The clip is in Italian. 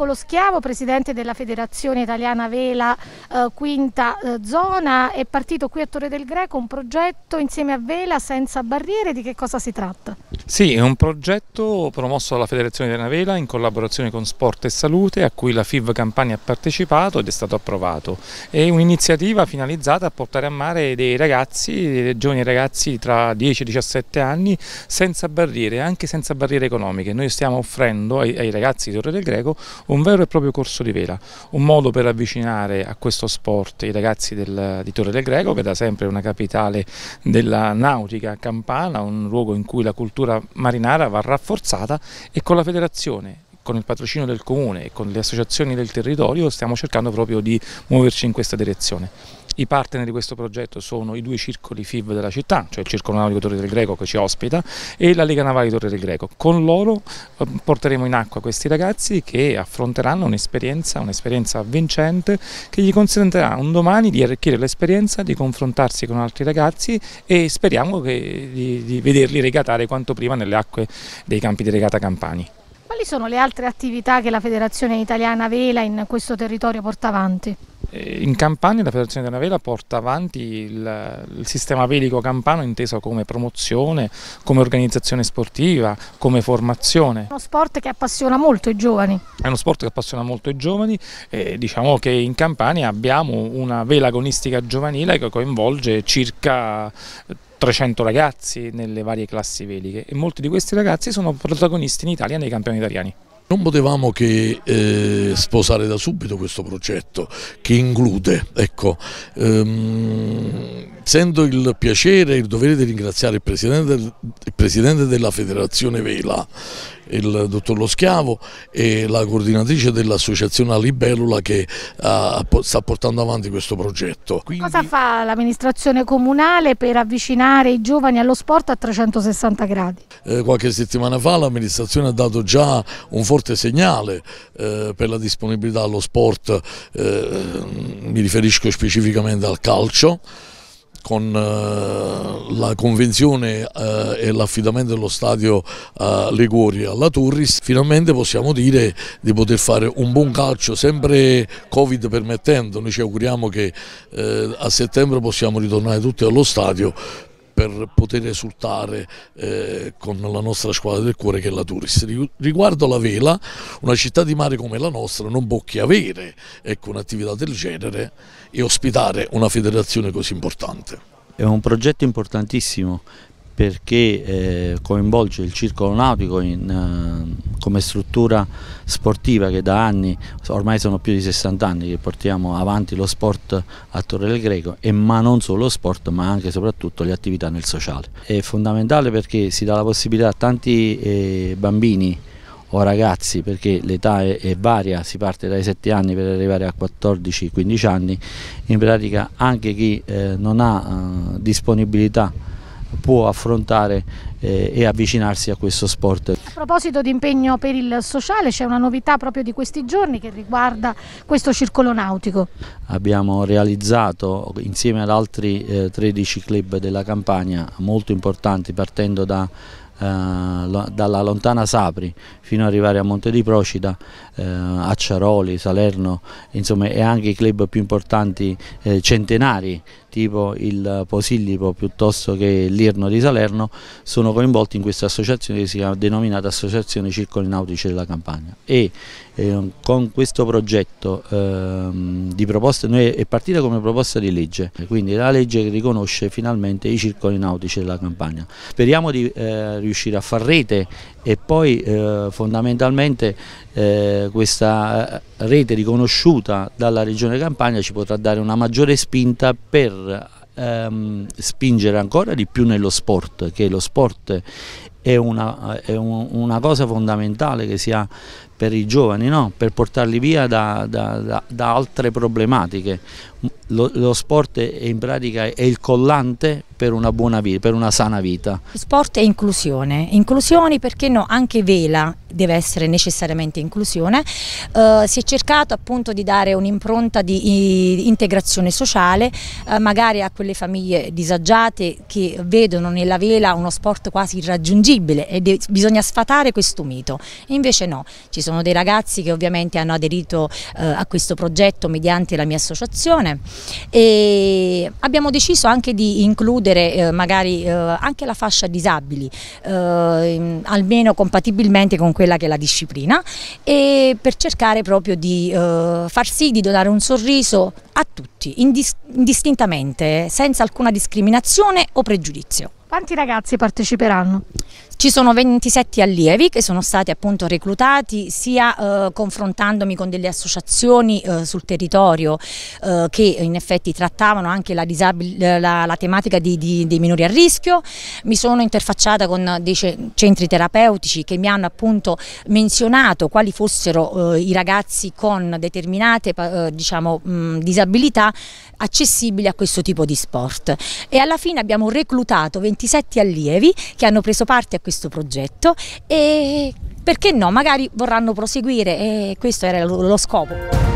Pascolo Schiavo, presidente della Federazione Italiana Vela eh, Quinta eh, Zona. È partito qui a Torre del Greco un progetto insieme a Vela senza barriere. Di che cosa si tratta? Sì, è un progetto promosso dalla Federazione Italiana Vela in collaborazione con Sport e Salute a cui la FIV Campania ha partecipato ed è stato approvato. È un'iniziativa finalizzata a portare a mare dei ragazzi, dei giovani ragazzi tra 10 e 17 anni senza barriere, anche senza barriere economiche. Noi stiamo offrendo ai, ai ragazzi di Torre del Greco un vero e proprio corso di vela, un modo per avvicinare a questo sport i ragazzi del, di Torre del Greco, che da sempre è una capitale della nautica campana, un luogo in cui la cultura marinara va rafforzata e con la federazione con il patrocinio del Comune e con le associazioni del territorio stiamo cercando proprio di muoverci in questa direzione. I partner di questo progetto sono i due circoli FIV della città, cioè il Circolo Nautico Torre del Greco che ci ospita e la Lega Navale Torre del Greco. Con loro ehm, porteremo in acqua questi ragazzi che affronteranno un'esperienza, un'esperienza vincente che gli consentirà un domani di arricchire l'esperienza, di confrontarsi con altri ragazzi e speriamo che, di, di vederli regatare quanto prima nelle acque dei campi di regata Campani. Quali sono le altre attività che la Federazione Italiana Vela in questo territorio porta avanti? Eh, in Campania la Federazione Italiana Vela porta avanti il, il, sistema velico campano inteso come promozione, come organizzazione sportiva, come formazione. È uno sport che appassiona molto i giovani. È uno sport che appassiona molto i giovani e diciamo che in Campania abbiamo una vela agonistica giovanile che coinvolge circa 300 ragazzi nelle varie classi veliche e molti di questi ragazzi sono protagonisti in Italia nei campioni italiani. Non potevamo che eh, sposare da subito questo progetto che include ecco, ehm, Sento il piacere e il dovere di ringraziare il presidente, il presidente della Federazione Vela, il dottor Lo Schiavo e la coordinatrice dell'associazione Alibellula che uh, sta portando avanti questo progetto. Quindi... Cosa fa l'amministrazione comunale per avvicinare i giovani allo sport a 360 gradi? Eh, qualche settimana fa l'amministrazione ha dato già un forte segnale eh, per la disponibilità allo sport, eh, mi riferisco specificamente al calcio, con eh, la convenzione eh, e l'affidamento dello stadio eh, Liguria alla Turris finalmente possiamo dire di poter fare un buon calcio sempre Covid permettendo, noi ci auguriamo che eh, a settembre possiamo ritornare tutti allo stadio per poter esultare eh, con la nostra squadra del cuore che è la Turis. Riguardo alla vela, una città di mare come la nostra non può che avere ecco, un'attività del genere e ospitare una federazione così importante. È un progetto importantissimo perché eh, coinvolge il circolo nautico in, eh, come struttura sportiva che da anni, ormai sono più di 60 anni che portiamo avanti lo sport a Torre del Greco e ma non solo lo sport ma anche e soprattutto le attività nel sociale. È fondamentale perché si dà la possibilità a tanti eh, bambini o ragazzi perché l'età è, è, varia, si parte dai 7 anni per arrivare a 14-15 anni, in pratica anche chi eh, non ha eh, disponibilità può affrontare eh, e avvicinarsi a questo sport. A proposito di impegno per il sociale c'è una novità proprio di questi giorni che riguarda questo circolo nautico. Abbiamo realizzato insieme ad altri eh, 13 club della campagna molto importanti partendo da eh, dalla lontana Sapri fino ad arrivare a Monte di Procida, eh, Acciaroli, Salerno, insomma e anche i club più importanti eh, centenari tipo il Posillipo piuttosto che l'Irno di Salerno sono coinvolti in questa associazione che si chiama denominata Associazione Circoli Nautici della Campania e eh, con questo progetto eh, di proposta noi è partita come proposta di legge, quindi la legge che riconosce finalmente i circoli nautici della Campagna. Speriamo di eh, riuscire a far rete e poi eh, fondamentalmente eh, questa eh, rete riconosciuta dalla Regione Campania ci potrà dare una maggiore spinta per ehm, spingere ancora di più nello sport, che lo sport è una, è un, una cosa fondamentale che sia per i giovani, no? per portarli via da, da, da, da altre problematiche. Lo, lo, sport è in pratica è il collante per una buona vita, per una sana vita. Sport e inclusione, inclusioni perché no, anche vela deve essere necessariamente inclusione, uh, si è cercato appunto di dare un'impronta di integrazione sociale uh, magari a quelle famiglie disagiate che vedono nella vela uno sport quasi irraggiungibile irraggiungibile e bisogna sfatare questo mito. E invece no, ci sono dei ragazzi che ovviamente hanno aderito eh, a questo progetto mediante la mia associazione e abbiamo deciso anche di includere eh, magari eh, anche la fascia disabili, eh, almeno compatibilmente con quella che è la disciplina e per cercare proprio di eh, far sì di donare un sorriso a tutti, indistintamente, senza alcuna discriminazione o pregiudizio. Quanti ragazzi parteciperanno? Ci sono 27 allievi che sono stati appunto reclutati sia eh, confrontandomi con delle associazioni eh, sul territorio eh, che in effetti trattavano anche la, la, la tematica di, di, dei minori a rischio, mi sono interfacciata con dei centri terapeutici che mi hanno appunto menzionato quali fossero eh, i ragazzi con determinate eh, diciamo, mh, disabilità accessibili a questo tipo di sport e alla fine abbiamo reclutato 27 allievi che hanno preso parte a questo questo progetto e perché no, magari vorranno proseguire e questo era lo scopo.